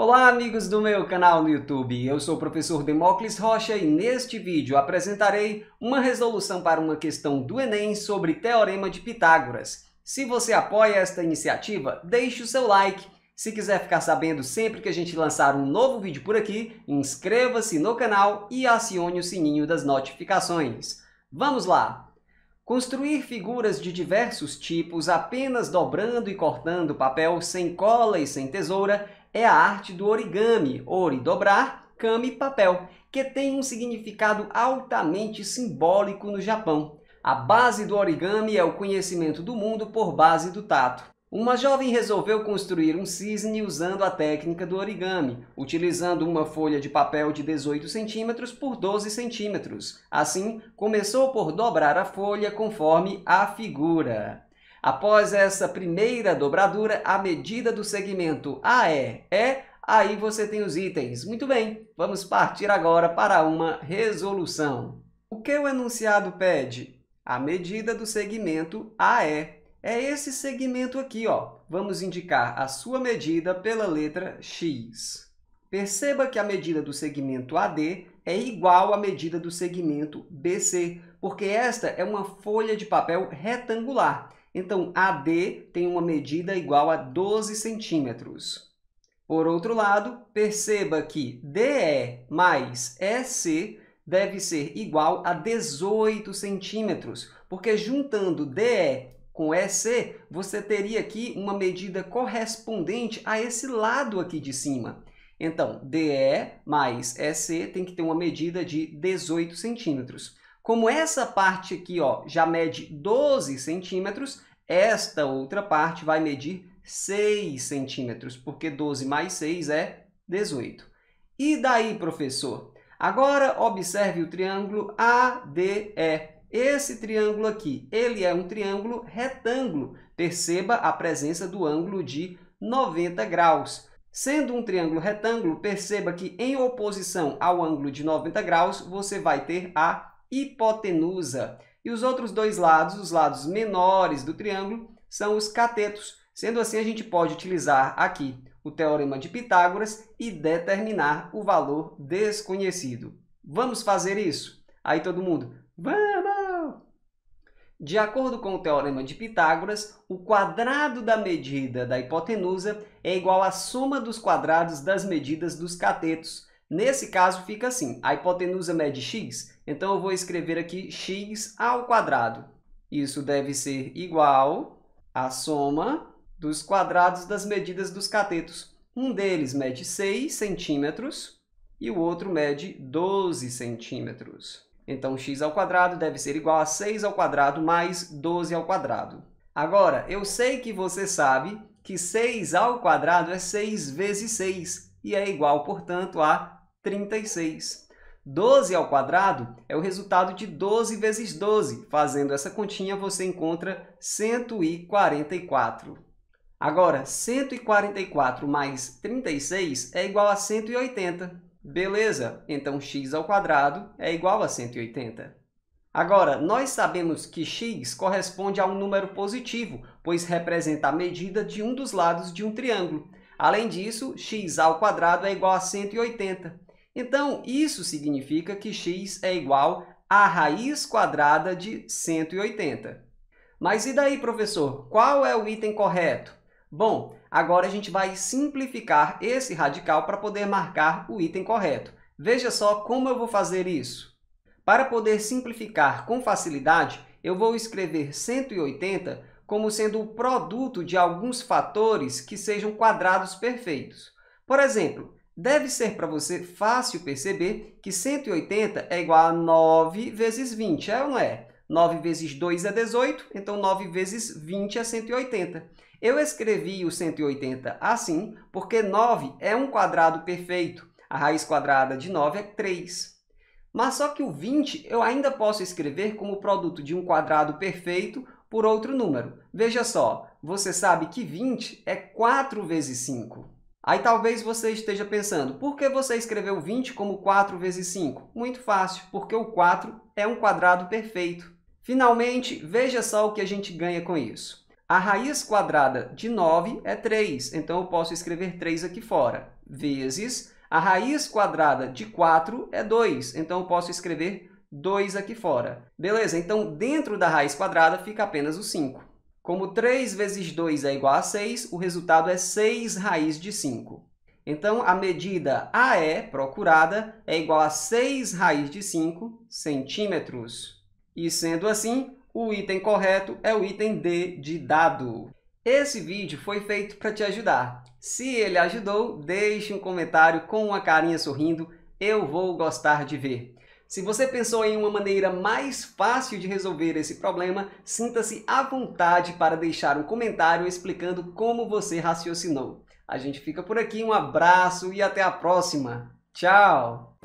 Olá amigos do meu canal no YouTube, eu sou o professor Demócles Rocha e neste vídeo apresentarei uma resolução para uma questão do Enem sobre Teorema de Pitágoras. Se você apoia esta iniciativa, deixe o seu like. Se quiser ficar sabendo sempre que a gente lançar um novo vídeo por aqui, inscreva-se no canal e acione o sininho das notificações. Vamos lá! Construir figuras de diversos tipos apenas dobrando e cortando papel sem cola e sem tesoura é a arte do origami, ori, dobrar, kami, papel, que tem um significado altamente simbólico no Japão. A base do origami é o conhecimento do mundo por base do tato. Uma jovem resolveu construir um cisne usando a técnica do origami, utilizando uma folha de papel de 18 centímetros por 12 centímetros. Assim, começou por dobrar a folha conforme a figura. Após essa primeira dobradura, a medida do segmento AE é, aí você tem os itens. Muito bem, vamos partir agora para uma resolução. O que o enunciado pede? A medida do segmento AE. É esse segmento aqui, ó. Vamos indicar a sua medida pela letra X. Perceba que a medida do segmento AD é igual à medida do segmento BC, porque esta é uma folha de papel retangular. Então, AD tem uma medida igual a 12 centímetros. Por outro lado, perceba que DE mais EC deve ser igual a 18 centímetros, porque juntando DE com EC, você teria aqui uma medida correspondente a esse lado aqui de cima. Então, DE mais EC tem que ter uma medida de 18 centímetros. Como essa parte aqui ó, já mede 12 centímetros, esta outra parte vai medir 6 centímetros, porque 12 mais 6 é 18. E daí, professor? Agora, observe o triângulo ADE. Esse triângulo aqui, ele é um triângulo retângulo. Perceba a presença do ângulo de 90 graus. Sendo um triângulo retângulo, perceba que em oposição ao ângulo de 90 graus, você vai ter a hipotenusa. E os outros dois lados, os lados menores do triângulo, são os catetos. Sendo assim, a gente pode utilizar aqui o Teorema de Pitágoras e determinar o valor desconhecido. Vamos fazer isso? Aí todo mundo, vamos! De acordo com o Teorema de Pitágoras, o quadrado da medida da hipotenusa é igual à soma dos quadrados das medidas dos catetos. Nesse caso fica assim, a hipotenusa mede x, então eu vou escrever aqui x ao quadrado. Isso deve ser igual à soma dos quadrados das medidas dos catetos. Um deles mede 6 centímetros e o outro mede 12 centímetros. Então, x ao quadrado deve ser igual a 6 ao quadrado mais 12 ao quadrado. Agora, eu sei que você sabe que 6 ao quadrado é 6 vezes 6 e é igual, portanto, a 36. 12 ao quadrado é o resultado de 12 vezes 12. Fazendo essa continha, você encontra 144. Agora, 144 mais 36 é igual a 180. Beleza, então x ao quadrado é igual a 180. Agora, nós sabemos que x corresponde a um número positivo, pois representa a medida de um dos lados de um triângulo. Além disso, x ao quadrado é igual a 180. Então, isso significa que x é igual à raiz quadrada de 180. Mas e daí, professor? Qual é o item correto? Bom, agora a gente vai simplificar esse radical para poder marcar o item correto. Veja só como eu vou fazer isso. Para poder simplificar com facilidade, eu vou escrever 180 como sendo o produto de alguns fatores que sejam quadrados perfeitos. Por exemplo, Deve ser para você fácil perceber que 180 é igual a 9 vezes 20, é ou não é? 9 vezes 2 é 18, então 9 vezes 20 é 180. Eu escrevi o 180 assim porque 9 é um quadrado perfeito. A raiz quadrada de 9 é 3. Mas só que o 20 eu ainda posso escrever como produto de um quadrado perfeito por outro número. Veja só, você sabe que 20 é 4 vezes 5. Aí talvez você esteja pensando, por que você escreveu 20 como 4 vezes 5? Muito fácil, porque o 4 é um quadrado perfeito. Finalmente, veja só o que a gente ganha com isso. A raiz quadrada de 9 é 3, então eu posso escrever 3 aqui fora, vezes a raiz quadrada de 4 é 2, então eu posso escrever 2 aqui fora. Beleza, então dentro da raiz quadrada fica apenas o 5. Como 3 vezes 2 é igual a 6, o resultado é 6 raiz de 5. Então, a medida AE procurada é igual a 6 raiz de 5 centímetros. E sendo assim, o item correto é o item D de dado. Esse vídeo foi feito para te ajudar. Se ele ajudou, deixe um comentário com uma carinha sorrindo, eu vou gostar de ver. Se você pensou em uma maneira mais fácil de resolver esse problema, sinta-se à vontade para deixar um comentário explicando como você raciocinou. A gente fica por aqui, um abraço e até a próxima. Tchau!